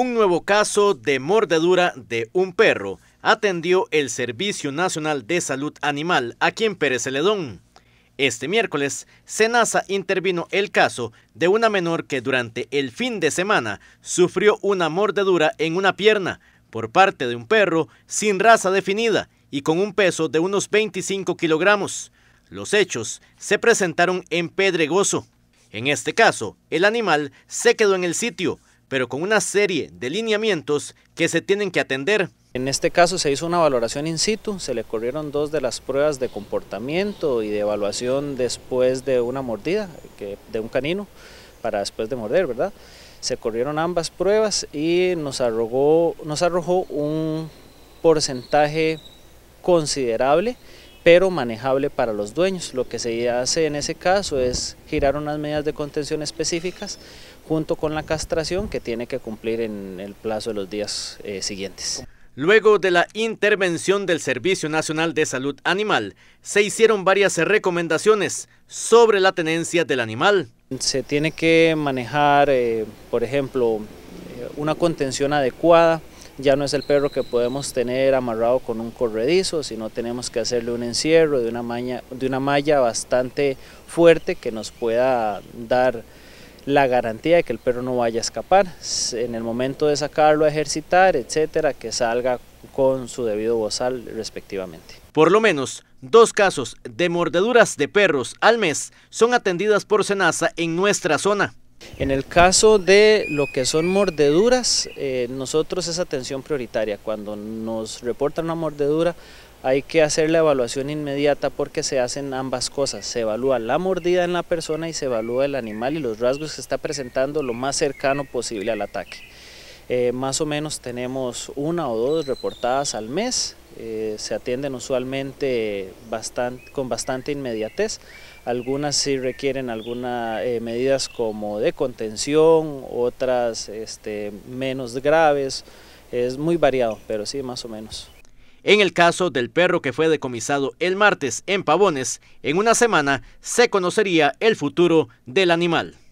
Un nuevo caso de mordedura de un perro atendió el Servicio Nacional de Salud Animal aquí en Pérez Celedón. Este miércoles, Senasa intervino el caso de una menor que durante el fin de semana sufrió una mordedura en una pierna por parte de un perro sin raza definida y con un peso de unos 25 kilogramos. Los hechos se presentaron en Pedregoso. En este caso, el animal se quedó en el sitio, pero con una serie de lineamientos que se tienen que atender. En este caso se hizo una valoración in situ, se le corrieron dos de las pruebas de comportamiento y de evaluación después de una mordida de un canino para después de morder, ¿verdad? Se corrieron ambas pruebas y nos nos arrojó un porcentaje considerable pero manejable para los dueños. Lo que se hace en ese caso es girar unas medidas de contención específicas junto con la castración que tiene que cumplir en el plazo de los días eh, siguientes. Luego de la intervención del Servicio Nacional de Salud Animal, se hicieron varias recomendaciones sobre la tenencia del animal. Se tiene que manejar, eh, por ejemplo, eh, una contención adecuada, ya no es el perro que podemos tener amarrado con un corredizo, sino tenemos que hacerle un encierro de una, malla bastante fuerte que nos pueda dar la garantía de que el perro no vaya a escapar en el momento de sacarlo a ejercitar, etcétera, que salga con su debido bozal respectivamente. Por lo menos dos casos de mordeduras de perros al mes son atendidas por Senasa en nuestra zona. En el caso de lo que son mordeduras, eh, nosotros es atención prioritaria. Cuando nos reportan una mordedura, hay que hacer la evaluación inmediata porque se hacen ambas cosas. Se evalúa la mordida en la persona y se evalúa el animal y los rasgos que está presentando lo más cercano posible al ataque. Eh, más o menos tenemos una o dos reportadas al mes, eh, se atienden usualmente con bastante inmediatez. Algunas sí requieren algunas eh, medidas como de contención, otras este, menos graves. Es muy variado, pero sí, más o menos. En el caso del perro que fue decomisado el martes en Pavones, en una semana se conocería el futuro del animal.